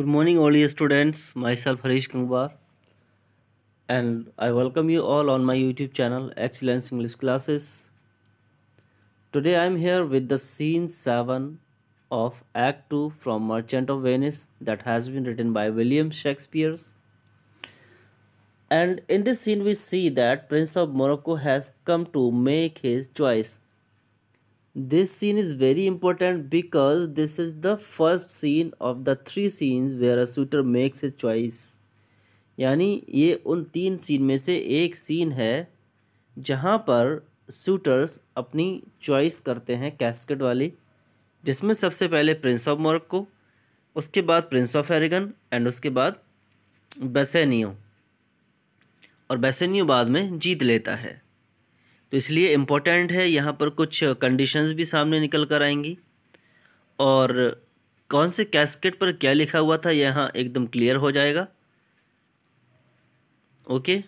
Good morning, all students. Myself Harish Kangwar, and I welcome you all on my YouTube channel Excellence English Classes. Today I am here with the scene 7 of Act 2 from Merchant of Venice that has been written by William Shakespeare. And in this scene we see that Prince of Morocco has come to make his choice This scene is very important because this is the first scene of the three scenes where a shooter makes his choice. यानी ये उन तीन scene में से एक scene है जहाँ पर शूटर्स अपनी चॉइस करते हैं कैस्केट वाली जिसमें सबसे पहले प्रिंस ऑफ मॉर्क को उसके बाद प्रिंस ऑफ एरिगन एंड उसके बाद बेसेनियो और बेसेनियो बाद में जीत लेता है तो इसलिए इम्पोर्टेंट है यहाँ पर कुछ कंडीशंस भी सामने निकल कर आएंगी और कौन से कैस्केट पर क्या लिखा हुआ था यहाँ एकदम क्लियर हो जाएगा ओके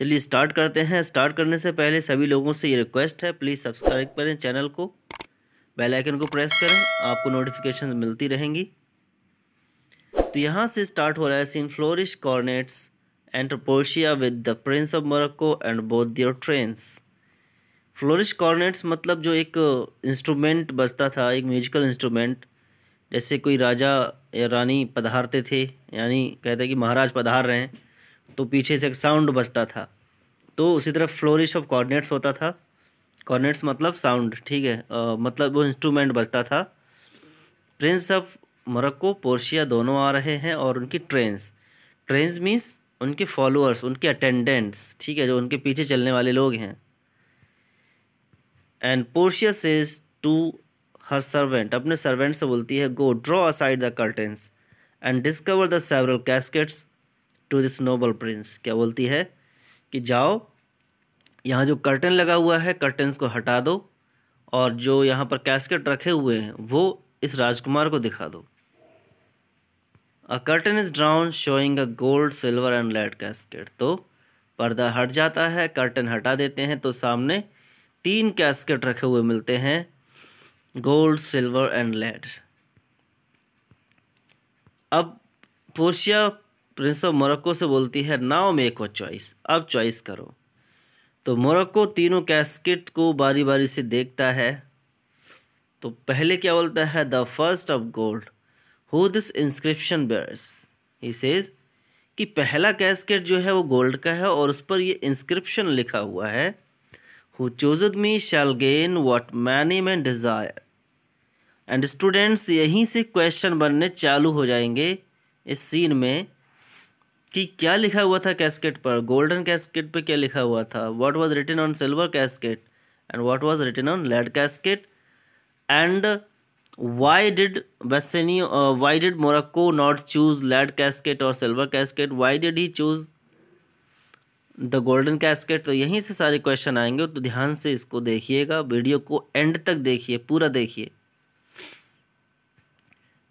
चलिए स्टार्ट करते हैं स्टार्ट करने से पहले सभी लोगों से ये रिक्वेस्ट है प्लीज़ सब्सक्राइब करें चैनल को बेल आइकन को प्रेस करें आपको नोटिफिकेशन मिलती रहेंगी तो यहाँ से स्टार्ट हो रहा है scene flourish cornets and Portia with the prince of Morocco and both their trains. Flourish cornets मतलब जो एक इंस्ट्रूमेंट uh, बजता था एक म्यूजिकल इंस्ट्रूमेंट जैसे कोई राजा या रानी पधारते थे यानी कहते कि महाराज पधार रहे हैं तो पीछे से एक साउंड बजता था तो उसी तरह फ्लोरिश ऑफ कॉर्नेट्स होता था कॉर्नेट्स मतलब साउंड ठीक है आ, uh, मतलब वो इंस्ट्रूमेंट बजता था प्रिंस ऑफ मोरक्को पोर्शिया दोनों आ रहे हैं और उनकी ट्रेंस ट्रेंस मीन्स उनके फॉलोअर्स उनके अटेंडेंट्स ठीक है जो उनके पीछे चलने वाले लोग हैं and Portia's is to her servant अपने सर्वेंट से बोलती है go draw aside the curtains and discover the several caskets to this noble prince क्या बोलती है कि जाओ यहाँ जो कर्टन लगा हुआ है कर्टन्स को हटा दो और जो यहाँ पर कैस्केट रखे हुए हैं वो इस राजकुमार को दिखा दो a curtain is drawn showing a gold silver and lead casket तो पर्दा हट जाता है कर्टन हटा देते हैं तो सामने तीन कैस्केट रखे हुए मिलते हैं गोल्ड सिल्वर एंड लेड अब पोर्शिया प्रिंस ऑफ मोरक्को से बोलती है नाउ मेक अ चॉइस अब चॉइस करो तो मोरक्को तीनों कैस्केट को बारी बारी से देखता है तो पहले क्या बोलता है the first of gold who this inscription bears he says कि पहला कैस्केट जो है वो गोल्ड का है और उस पर ये इंस्क्रिप्शन लिखा हुआ है who chooseth me shall gain what many men desire and students यहीं से क्वेश्चन बनने चालू हो जाएंगे इस सीन में कि क्या लिखा हुआ था कैस्केट पर गोल्डन कैस्केट पे क्या लिखा हुआ था what was written on silver casket and what was written on lead casket and why did Bassani uh, why did Morocco not choose lead casket or silver casket why did he choose the golden casket तो यहीं से सारे question आएंगे तो ध्यान से इसको देखिएगा वीडियो को एंड तक देखिए पूरा देखिए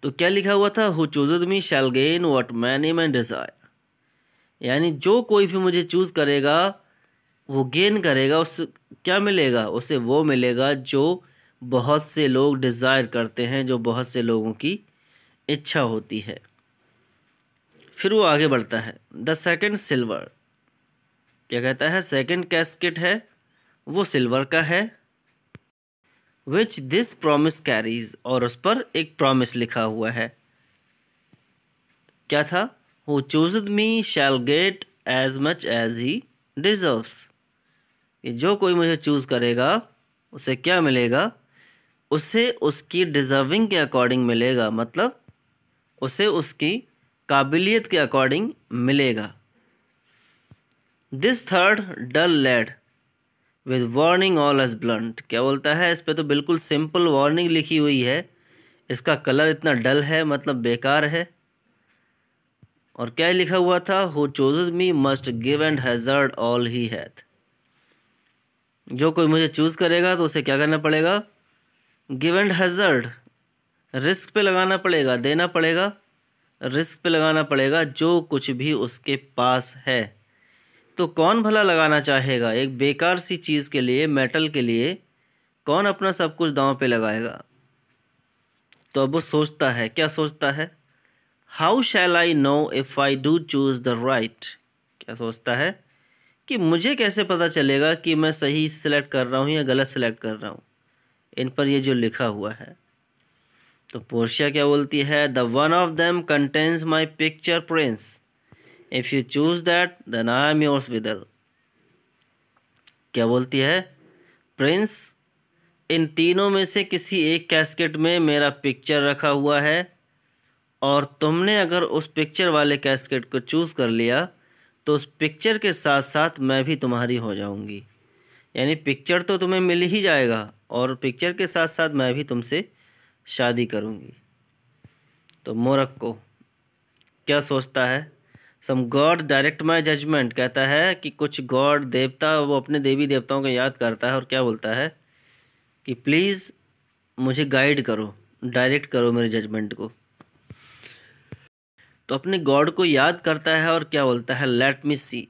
तो क्या लिखा हुआ था who choose me shall gain what many men desire यानी जो कोई भी मुझे चूज़ करेगा वो गेन करेगा उस क्या मिलेगा उसे वो मिलेगा जो बहुत से लोग डिज़ायर करते हैं जो बहुत से लोगों की इच्छा होती है फिर वो आगे बढ़ता है द सेकेंड सिल्वर क्या कहता है सेकेंड कैस्केट है वो सिल्वर का है विच दिस प्रोमिस कैरीज और उस पर एक प्रोमिस लिखा हुआ है क्या था who choose me shall get as much as he deserves जो कोई मुझे चूज़ करेगा उसे क्या मिलेगा उसे उसकी डिज़र्विंग के अकॉर्डिंग मिलेगा मतलब उसे उसकी काबिलियत के अकॉर्डिंग मिलेगा this third dull lead with warning all as blunt क्या बोलता है इस पर तो बिल्कुल सिंपल वार्निंग लिखी हुई है इसका कलर इतना डल है मतलब बेकार है और क्या लिखा हुआ था who chose me must give and hazard all he hath जो कोई मुझे चूज़ करेगा तो उसे क्या करना पड़ेगा गिवन हैजर्ड रिस्क पे लगाना पड़ेगा देना पड़ेगा रिस्क पे लगाना पड़ेगा जो कुछ भी उसके पास है तो कौन भला लगाना चाहेगा एक बेकार सी चीज़ के लिए मेटल के लिए कौन अपना सब कुछ दांव पे लगाएगा तो अब वो सोचता है क्या सोचता है how shall I know if I do choose the right क्या सोचता है कि मुझे कैसे पता चलेगा कि मैं सही सिलेक्ट कर रहा हूँ या गलत सिलेक्ट कर रहा हूँ इन पर ये जो लिखा हुआ है तो पोर्शिया क्या बोलती है the one of them contains my picture prince if you choose that then I am yours withal क्या बोलती है प्रिंस इन तीनों में से किसी एक कैस्केट में मेरा पिक्चर रखा हुआ है और तुमने अगर उस पिक्चर वाले कैस्केट को चूज़ कर लिया तो उस पिक्चर के साथ साथ मैं भी तुम्हारी हो जाऊंगी यानी पिक्चर तो तुम्हें मिल ही जाएगा और पिक्चर के साथ साथ मैं भी तुमसे शादी करूँगी तो मोरक्को क्या सोचता है some god direct my judgment कहता है कि कुछ गॉड देवता वो अपने देवी देवताओं को याद करता है और क्या बोलता है कि प्लीज़ मुझे गाइड करो डायरेक्ट करो मेरे जजमेंट को तो अपने गॉड को याद करता है और क्या बोलता है let me see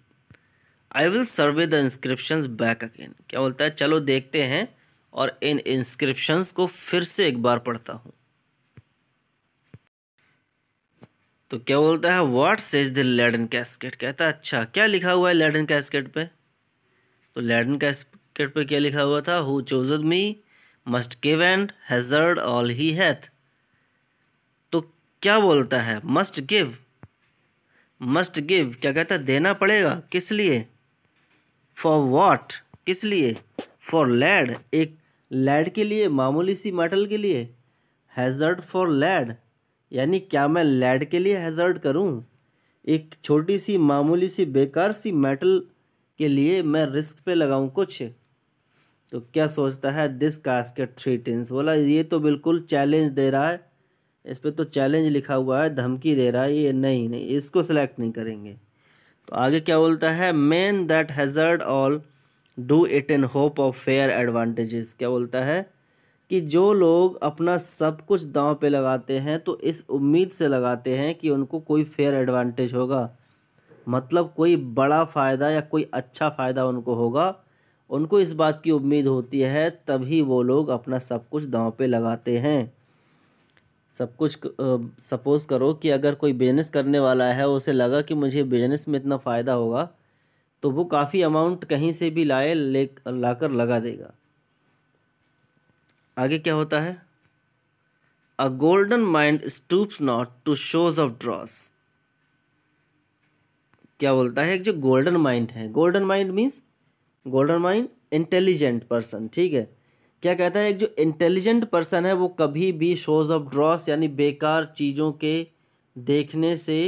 I will survey the inscription back again क्या बोलता है चलो देखते हैं और इन इंस्क्रिप्शंस को फिर से एक बार पढ़ता हूँ तो क्या बोलता है what says the leaden casket कहता है अच्छा क्या लिखा हुआ है लेडन कैस्केट पे तो लेडन कैस्केट पे क्या लिखा हुआ था who chooseth me must give and hazard all he hath तो क्या बोलता है मस्ट गिव मस्ट गिव क्या कहता है देना पड़ेगा किस लिए फॉर वॉट किस लिए फॉर लैड एक लैड के लिए मामूली सी मेटल के लिए हैज़र्ड फॉर लैड यानी क्या मैं लैड के लिए हैज़र्ड करूं? एक छोटी सी मामूली सी बेकार सी मेटल के लिए मैं रिस्क पे लगाऊं कुछ तो क्या सोचता है दिस कास्केट थ्री टेंस बोला ये तो बिल्कुल चैलेंज दे रहा है इस पर तो चैलेंज लिखा हुआ है धमकी दे रहा है ये नहीं नहीं इसको सेलेक्ट नहीं करेंगे तो आगे क्या बोलता है man that hazard all do it in hope of fair advantages क्या बोलता है कि जो लोग अपना सब कुछ दांव पे लगाते हैं तो इस उम्मीद से लगाते हैं कि उनको कोई फेयर एडवांटेज होगा मतलब कोई बड़ा फ़ायदा या कोई अच्छा फ़ायदा उनको होगा उनको इस बात की उम्मीद होती है तभी वो लोग अपना सब कुछ दांव पे लगाते हैं सब कुछ सपोज़ करो कि अगर कोई बिजनेस करने वाला है उसे लगा कि मुझे बिजनेस में इतना फ़ायदा होगा तो वो काफ़ी अमाउंट कहीं से भी लाए ले लाकर लगा देगा आगे क्या होता है a golden mind stoops not to shows of dross क्या बोलता है एक जो गोल्डन माइंड है golden mind means golden mind intelligent person ठीक है क्या कहता है एक जो इंटेलिजेंट पर्सन है वो कभी भी शोज ऑफ ड्रॉस यानी बेकार चीज़ों के देखने से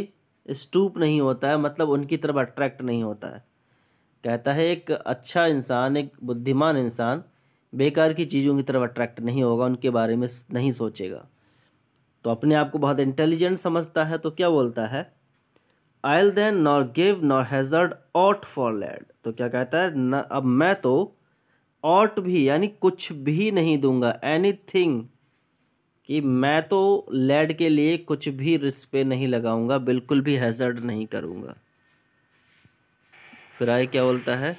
स्टूप नहीं होता है मतलब उनकी तरफ अट्रैक्ट नहीं होता है कहता है एक अच्छा इंसान एक बुद्धिमान इंसान बेकार की चीज़ों की तरफ अट्रैक्ट नहीं होगा उनके बारे में नहीं सोचेगा तो अपने आप को बहुत इंटेलिजेंट समझता है तो क्या बोलता है I'll then nor give nor hazard aught for lead तो क्या कहता है न अब मैं तो ऑट भी यानी कुछ भी नहीं दूंगा एनी थिंग कि मैं तो लैड के लिए कुछ भी रिस्क पे नहीं लगाऊंगा बिल्कुल भी हैजर्ड नहीं करूंगा फ्राई क्या बोलता है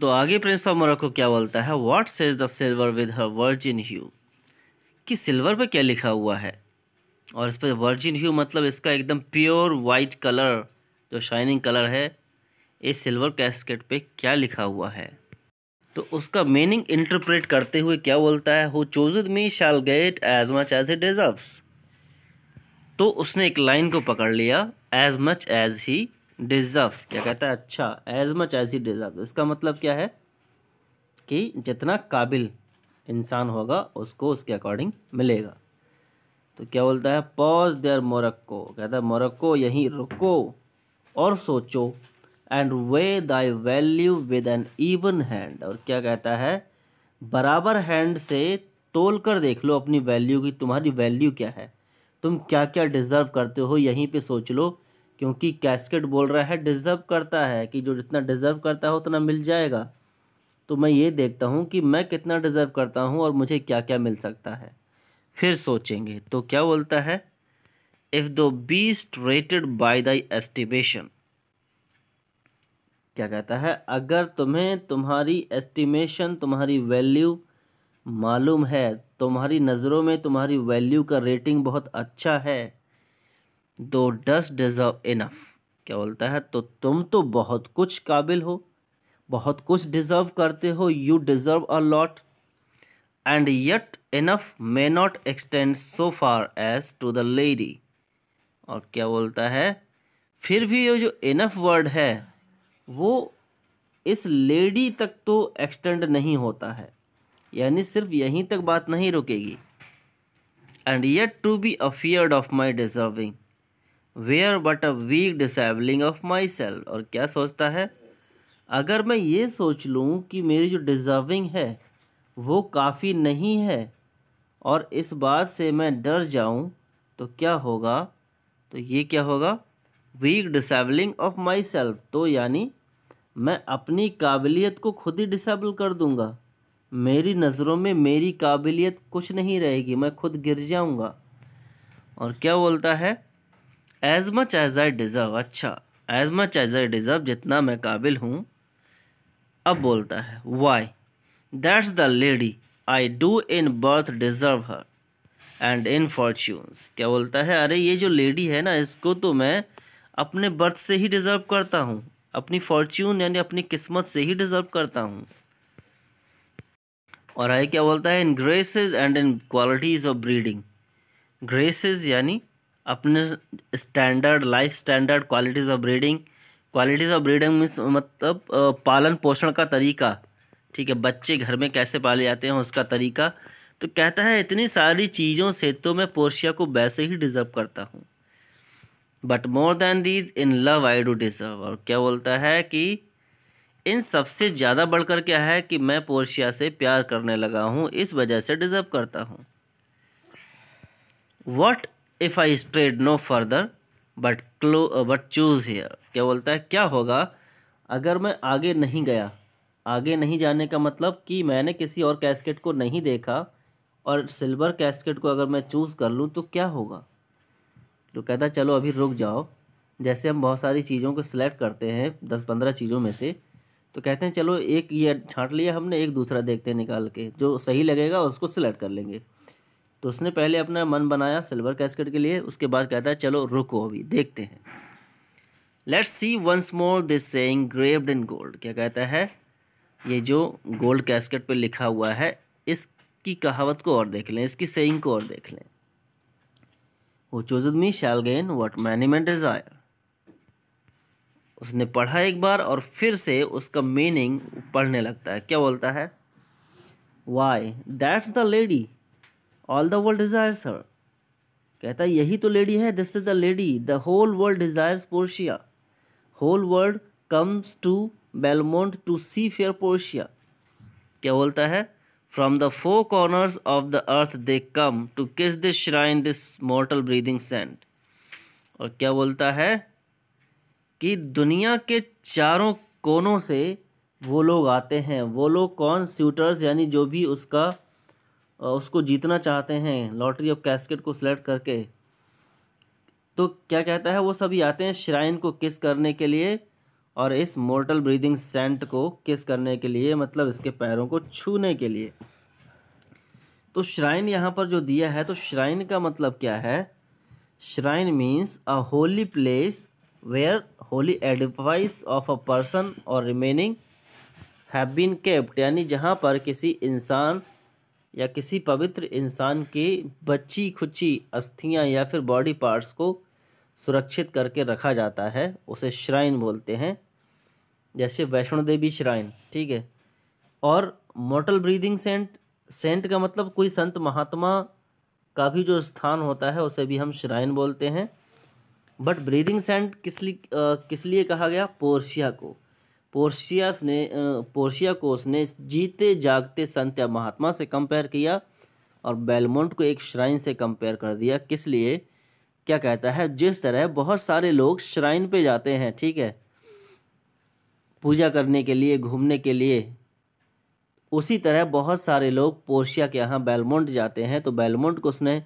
तो आगे प्रिंस ऑफ मोरक्को क्या बोलता है what says the silver with her virgin hue कि सिल्वर पे क्या लिखा हुआ है और इस पर वर्जिन ह्यू मतलब इसका एकदम प्योर वाइट कलर जो शाइनिंग कलर है ये सिल्वर कैस्केट पे क्या लिखा हुआ है तो उसका मीनिंग इंटरप्रेट करते हुए क्या बोलता है who chose me shall get as much as it deserves तो उसने एक लाइन को पकड़ लिया as much as he deserve क्या कहता है अच्छा as much as he deserve इसका मतलब क्या है कि जितना काबिल इंसान होगा उसको उसके अकॉर्डिंग मिलेगा तो क्या बोलता है पॉज देयर मोरक्को कहता है मोरक्को यहीं रुको और सोचो and weigh thy value with an even hand और क्या कहता है बराबर हैंड से तोल कर देख लो अपनी वैल्यू की तुम्हारी वैल्यू क्या है तुम क्या क्या डिज़र्व करते हो यहीं पे सोच लो क्योंकि कैस्केट बोल रहा है डिज़र्व करता है कि जो जितना डिज़र्व करता है उतना मिल जाएगा तो मैं ये देखता हूँ कि मैं कितना डिज़र्व करता हूँ और मुझे क्या क्या मिल सकता है फिर सोचेंगे तो क्या बोलता है if thou beest rated by the estimation क्या कहता है अगर तुम्हें तुम्हारी एस्टिमेशन तुम्हारी वैल्यू मालूम है तुम्हारी नज़रों में तुम्हारी वैल्यू का रेटिंग बहुत अच्छा है दो डस डिज़र्व इनफ क्या बोलता है तो तुम तो बहुत कुछ काबिल हो बहुत कुछ डिज़र्व करते हो you deserve a lot and yet enough may not extend so far as to the lady और क्या बोलता है फिर भी ये जो इनफ वर्ड है वो इस लेडी तक तो एक्सटेंड नहीं होता है यानी सिर्फ यहीं तक बात नहीं रुकेगी and yet to be afeard of my deserving were but a weak disabling of myself और क्या सोचता है अगर मैं ये सोच लूँ कि मेरी जो डिजर्विंग है वो काफ़ी नहीं है और इस बात से मैं डर जाऊँ तो क्या होगा तो ये क्या होगा weak disabling of myself तो यानी मैं अपनी काबिलियत को खुद ही डिसेबल कर दूँगा मेरी नज़रों में मेरी काबिलियत कुछ नहीं रहेगी मैं खुद गिर जाऊँगा और क्या बोलता है as much as I deserve अच्छा as much as I deserve जितना मैं काबिल हूँ अब बोलता है why that's the lady I do in birth deserve her and in fortunes क्या बोलता है अरे ये जो लेडी है ना इसको तो मैं अपने बर्थ से ही डिज़र्व करता हूँ अपनी फॉर्च्यून यानी अपनी किस्मत से ही डिज़र्व करता हूँ और आई क्या बोलता है in graces and in qualities of breeding graces यानी अपने standard life standard qualities of breeding qualities of breeding means मतलब पालन पोषण का तरीका ठीक है बच्चे घर में कैसे पाले जाते हैं उसका तरीका तो कहता है इतनी सारी चीज़ों से तो मैं पोर्शिया को वैसे ही डिज़र्व करता हूँ but more than these in love I do deserve और क्या बोलता है कि इन सबसे ज़्यादा बढ़कर क्या है कि मैं पोर्शिया से प्यार करने लगा हूँ इस वजह से डिज़र्व करता हूँ what if I strayed no further but क्लो बट चूज़ हेयर क्या बोलता है क्या होगा अगर मैं आगे नहीं गया आगे नहीं जाने का मतलब कि मैंने किसी और कैस्केट को नहीं देखा और सिल्वर कैस्केट को अगर मैं चूज़ कर लूँ तो क्या होगा तो कहता चलो अभी रुक जाओ जैसे हम बहुत सारी चीज़ों को सिलेक्ट करते हैं दस पंद्रह चीज़ों में से तो कहते हैं चलो एक ये छांट लिया हमने एक दूसरा देखते हैं निकाल के जो सही लगेगा उसको सिलेक्ट कर लेंगे तो उसने पहले अपना मन बनाया सिल्वर कैसकेट के लिए उसके बाद कहता है चलो रुको अभी देखते हैं let's see once more this saying graved in gold क्या कहता है ये जो गोल्ड कैसकेट पे लिखा हुआ है इसकी कहावत को और देख लें इसकी सेइंग को और देख लें वो chooseth me shall gain what many men desire उसने पढ़ा एक बार और फिर से उसका मीनिंग पढ़ने लगता है क्या बोलता है why that's the lady all the world desires her कहता है यही तो लेडी है this is the lady the whole world desires Portia whole world comes to Belmont to see fair Portia क्या बोलता है from the four corners of the earth they come to kiss this shrine this mortal breathing saint और क्या बोलता है कि दुनिया के चारों कोनों से वो लोग आते हैं वो लोग कौन सूटर्स यानी जो भी उसका उसको जीतना चाहते हैं लॉटरी ऑफ कैस्केट को सिलेक्ट करके तो क्या कहता है वो सभी आते हैं श्राइन को किस करने के लिए और इस मोर्टल ब्रीदिंग सेंट को किस करने के लिए मतलब इसके पैरों को छूने के लिए तो श्राइन यहाँ पर जो दिया है तो श्राइन का मतलब क्या है shrine means a holy place where holy edifice of a person or remaining have been kept यानी जहाँ पर किसी इंसान या किसी पवित्र इंसान की बच्ची खुची अस्थियाँ या फिर बॉडी पार्ट्स को सुरक्षित करके रखा जाता है उसे श्राइन बोलते हैं जैसे वैष्णो देवी श्राइन ठीक है और मोटल ब्रीदिंग सेंट सेंट का मतलब कोई संत महात्मा का भी जो स्थान होता है उसे भी हम श्राइन बोलते हैं बट ब्रीदिंग सैंड किस लिए किस लिए कहा गया पोर्शिया को पोर्शिया ने पोर्शिया को उसने जीते जागते संत या महात्मा से कंपेयर किया और बेलमोंट को एक श्राइन से कंपेयर कर दिया किस लिए क्या कहता है जिस तरह बहुत सारे लोग श्राइन पे जाते हैं ठीक है पूजा करने के लिए घूमने के लिए उसी तरह बहुत सारे लोग पोर्शिया के यहाँ बेलमोंट जाते हैं तो बेलमोंट को उसने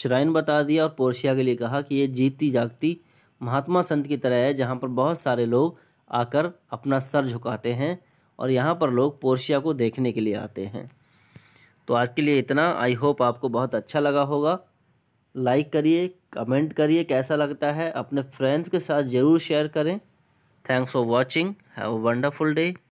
श्राइन बता दिया और पोर्शिया के लिए कहा कि ये जीती जागती महात्मा संत की तरह है जहाँ पर बहुत सारे लोग आकर अपना सर झुकाते हैं और यहाँ पर लोग पोर्शिया को देखने के लिए आते हैं तो आज के लिए इतना आई होप आपको बहुत अच्छा लगा होगा लाइक करिए कमेंट करिए कैसा लगता है अपने फ्रेंड्स के साथ ज़रूर शेयर करें thanks for watching have a wonderful day